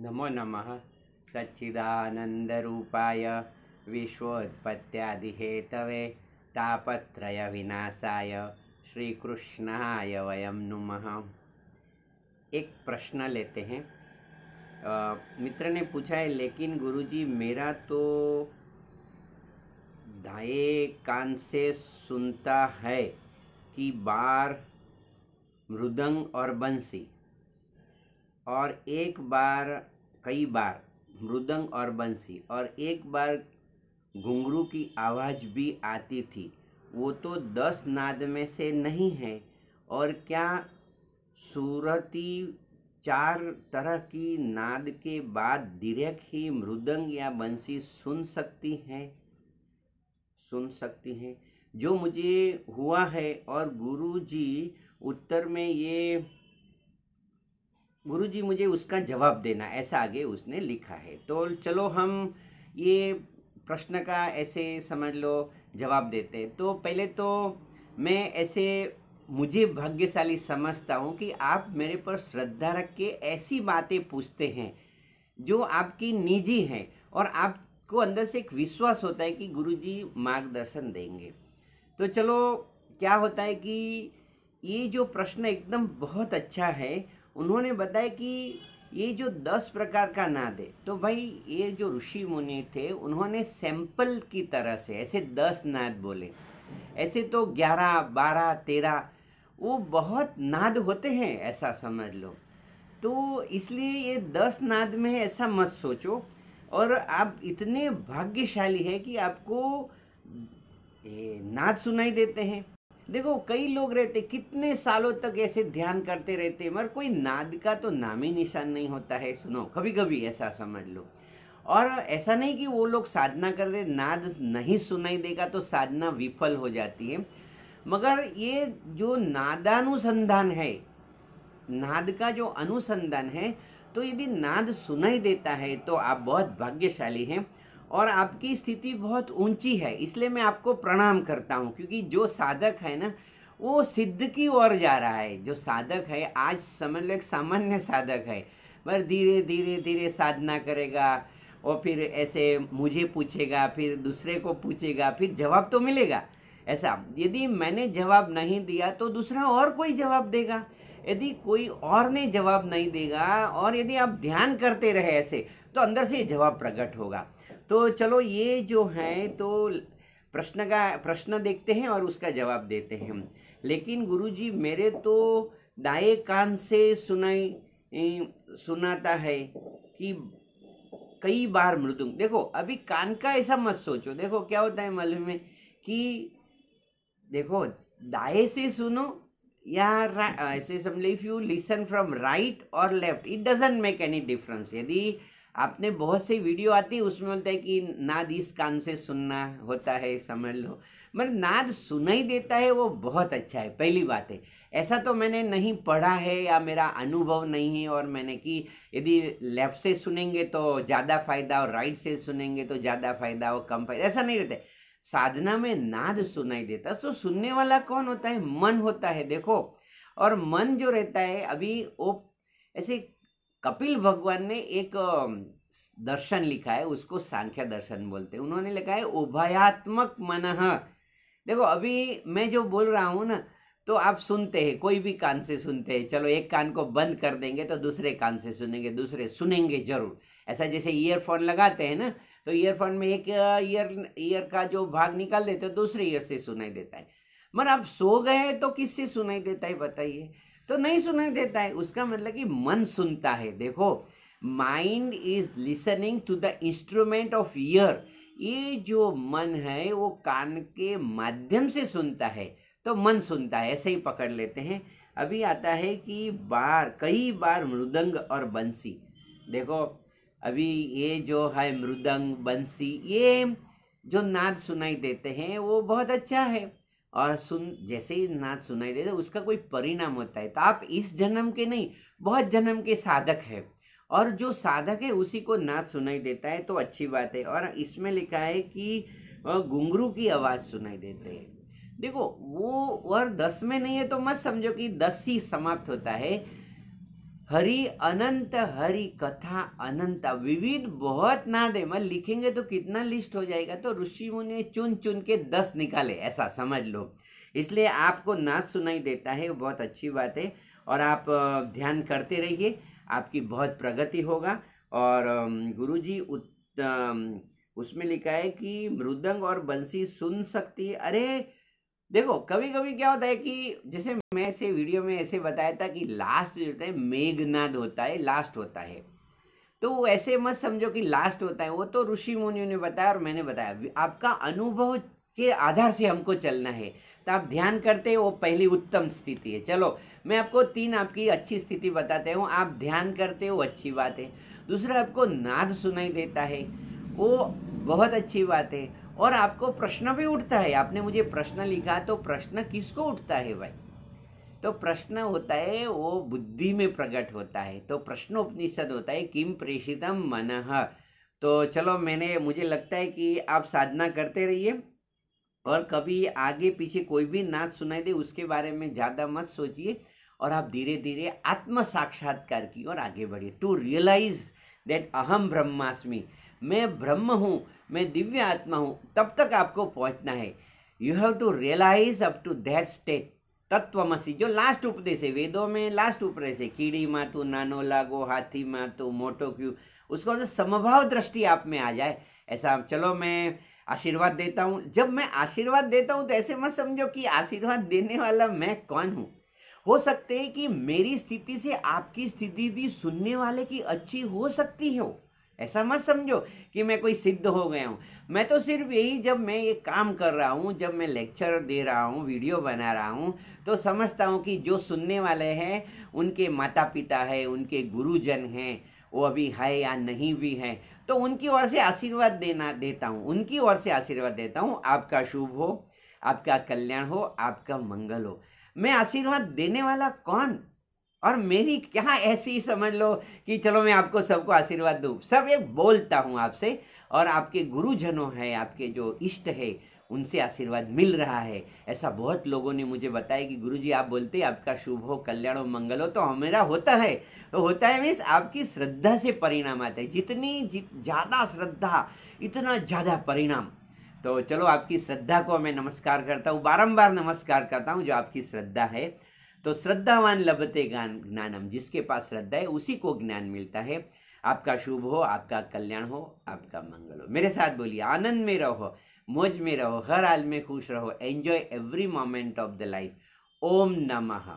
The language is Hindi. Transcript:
नमो नमः सच्चिदानन्दरूपाय तापत्रय तापत्रयविनाशाय श्रीकृष्णाय वयम नुमः एक प्रश्न लेते हैं आ, मित्र ने पूछा है लेकिन गुरुजी मेरा तो दाए कान से सुनता है कि बार मृदंग और बंसी और एक बार कई बार मृदंग और बंसी और एक बार घुंघरू की आवाज़ भी आती थी वो तो दस नाद में से नहीं है और क्या सूरती चार तरह की नाद के बाद दीर्घ ही मृदंग या बंसी सुन सकती हैं सुन सकती हैं जो मुझे हुआ है और गुरु जी उत्तर में ये गुरु जी मुझे उसका जवाब देना ऐसा आगे उसने लिखा है तो चलो हम ये प्रश्न का ऐसे समझ लो जवाब देते हैं तो पहले तो मैं ऐसे मुझे भाग्यशाली समझता हूँ कि आप मेरे पर श्रद्धा रख के ऐसी बातें पूछते हैं जो आपकी निजी हैं और आपको अंदर से एक विश्वास होता है कि गुरुजी मार्गदर्शन देंगे तो चलो क्या होता है कि ये जो प्रश्न एकदम बहुत अच्छा है उन्होंने बताया कि ये जो दस प्रकार का नाद है तो भाई ये जो ऋषि मुनि थे उन्होंने सैंपल की तरह से ऐसे दस नाद बोले ऐसे तो ग्यारह बारह तेरह वो बहुत नाद होते हैं ऐसा समझ लो तो इसलिए ये दस नाद में ऐसा मत सोचो और आप इतने भाग्यशाली है कि आपको नाद सुनाई देते हैं देखो कई लोग रहते कितने सालों तक ऐसे ध्यान करते रहते मगर कोई नाद का तो नाम ही निशान नहीं होता है सुनो कभी कभी ऐसा समझ लो और ऐसा नहीं कि वो लोग साधना कर रहे नाद नहीं सुनाई देगा तो साधना विफल हो जाती है मगर ये जो नादानुसंधान है नाद का जो अनुसंधान है तो यदि नाद सुनाई देता है तो आप बहुत भाग्यशाली हैं और आपकी स्थिति बहुत ऊंची है इसलिए मैं आपको प्रणाम करता हूँ क्योंकि जो साधक है ना वो सिद्ध की ओर जा रहा है जो साधक है आज समझ लो एक सामान्य साधक है पर धीरे धीरे धीरे साधना करेगा और फिर ऐसे मुझे पूछेगा फिर दूसरे को पूछेगा फिर जवाब तो मिलेगा ऐसा यदि मैंने जवाब नहीं दिया तो दूसरा और कोई जवाब देगा यदि कोई और ने जवाब नहीं देगा और यदि आप ध्यान करते रहे ऐसे तो अंदर से जवाब प्रकट होगा तो चलो ये जो है तो प्रश्न का प्रश्न देखते हैं और उसका जवाब देते हैं लेकिन गुरुजी मेरे तो दाए कान से सुनाई सुनाता है कि कई बार मृदुंग देखो अभी कान का ऐसा मत सोचो देखो क्या होता है मालूम है कि देखो दाए से सुनो या ऐसे समझ if you listen from right और left it doesn't make any difference यदि आपने बहुत सी वीडियो आती है उसमें बोलते हैं कि नाद इस कान से सुनना होता है समझ लो मतलब नाद सुना ही देता है वो बहुत अच्छा है पहली बात है ऐसा तो मैंने नहीं पढ़ा है या मेरा अनुभव नहीं है और मैंने कि यदि लेफ्ट से सुनेंगे तो ज़्यादा फायदा और राइट से सुनेंगे तो ज़्यादा फायदा और कम फायदा ऐसा नहीं रहता है साधना में नाद सुनाई देता तो सुनने वाला कौन होता है मन होता है देखो और मन जो रहता है अभी वो ऐसे कपिल भगवान ने एक दर्शन लिखा है उसको सांख्य दर्शन बोलते हैं उन्होंने लिखा है उभयात्मक मन देखो अभी मैं जो बोल रहा हूँ ना तो आप सुनते हैं कोई भी कान से सुनते हैं चलो एक कान को बंद कर देंगे तो दूसरे कान से सुनेंगे दूसरे सुनेंगे जरूर ऐसा जैसे ईयरफोन लगाते हैं ना तो ईयरफोन में एक ईयर ईयर का जो भाग निकाल देते हो दूसरे ईयर से सुनाई देता है मगर आप सो गए तो किससे सुनाई देता है बताइए तो नहीं सुनाई देता है उसका मतलब कि मन सुनता है देखो mind is listening to the instrument of ear ये जो मन है वो कान के माध्यम से सुनता है तो मन सुनता है ऐसे ही पकड़ लेते हैं अभी आता है कि बार कई बार मृदंग और बंसी देखो अभी ये जो है मृदंग बंसी ये जो नाद सुनाई देते हैं वो बहुत अच्छा है और सुन जैसे ही नाच सुनाई देता है उसका कोई परिणाम होता है तो आप इस जन्म के नहीं बहुत जन्म के साधक है और जो साधक है उसी को नाच सुनाई देता है तो अच्छी बात है और इसमें लिखा है कि घुंगरू की आवाज़ सुनाई देते हैं देखो वो और दस में नहीं है तो मत समझो कि दस ही समाप्त होता है हरि अनंत हरि कथा अनंत विविध बहुत ना दे मैं लिखेंगे तो कितना लिस्ट हो जाएगा तो ऋषि मुनि चुन चुन के दस निकाले ऐसा समझ लो इसलिए आपको नाद सुनाई देता है बहुत अच्छी बात है और आप ध्यान करते रहिए आपकी बहुत प्रगति होगा और गुरुजी उसमें लिखा है कि मृदंग और बंसी सुन सकती अरे देखो कभी कभी क्या होता है कि जैसे मैं ऐसे वीडियो में ऐसे बताया था कि लास्ट जो होता है मेघनाद होता है लास्ट होता है तो ऐसे मत समझो कि लास्ट होता है वो तो ऋषि मुनियों ने बताया और मैंने बताया आपका अनुभव के आधार से हमको चलना है तो आप ध्यान करते हैं वो पहली उत्तम स्थिति है चलो मैं आपको तीन आपकी अच्छी स्थिति बताते हूँ आप ध्यान करते हो अच्छी बात है दूसरा आपको नाद सुनाई देता है वो बहुत अच्छी बात है और आपको प्रश्न भी उठता है आपने मुझे प्रश्न लिखा तो प्रश्न किसको उठता है भाई तो प्रश्न होता है वो बुद्धि में प्रकट होता है तो प्रश्नोपनिषद होता है किम प्रेषितम मन तो चलो मैंने मुझे लगता है कि आप साधना करते रहिए और कभी आगे पीछे कोई भी नाच सुनाई दे उसके बारे में ज़्यादा मत सोचिए और आप धीरे धीरे आत्म साक्षात्कार की और आगे बढ़िए टू रियलाइज दैट अहम ब्रह्मास्मि मैं ब्रह्म हूँ मैं दिव्य आत्मा हूँ तब तक आपको पहुँचना है you have to realize up to that state तत्वमसी जो लास्ट उपदेश है वेदों में लास्ट उपदेश है कीड़ी मातु नानो लागो हाथी मातु मोटो क्यों उसका मतलब समभाव दृष्टि आप में आ जाए ऐसा चलो मैं आशीर्वाद देता हूँ जब मैं आशीर्वाद देता हूँ तो ऐसे मत समझो कि आशीर्वाद देने वाला मैं कौन हूँ हो सकते हैं कि मेरी स्थिति से आपकी स्थिति भी सुनने वाले की अच्छी हो सकती हो ऐसा मत समझो कि मैं कोई सिद्ध हो गया हूँ मैं तो सिर्फ यही जब मैं ये काम कर रहा हूँ जब मैं लेक्चर दे रहा हूँ वीडियो बना रहा हूँ तो समझता हूँ कि जो सुनने वाले हैं उनके माता पिता है उनके गुरुजन हैं वो अभी है या नहीं भी है तो उनकी ओर से आशीर्वाद देना देता हूँ उनकी ओर से आशीर्वाद देता हूँ आपका शुभ हो आपका कल्याण हो आपका मंगल हो मैं आशीर्वाद देने वाला कौन और मेरी क्या ऐसी समझ लो कि चलो मैं आपको सबको आशीर्वाद दूँ सब एक बोलता हूँ आपसे और आपके गुरुजनों हैं आपके जो इष्ट है उनसे आशीर्वाद मिल रहा है ऐसा बहुत लोगों ने मुझे बताया कि गुरुजी आप बोलते आपका शुभ हो कल्याण हो मंगल हो तो हमेरा होता है तो होता है मीन्स आपकी श्रद्धा से परिणाम आता है जितनी जित ज़्यादा श्रद्धा इतना ज़्यादा परिणाम तो चलो आपकी श्रद्धा को मैं नमस्कार करता हूँ बारम्बार नमस्कार करता हूँ जो आपकी श्रद्धा है तो श्रद्धावान लभते ज्ञानम जिसके पास श्रद्धा है उसी को ज्ञान मिलता है आपका शुभ हो आपका कल्याण हो आपका मंगल हो मेरे साथ बोलिए आनंद में रहो मौज में रहो हर हाल में खुश रहो enjoy every moment of the life Om नमः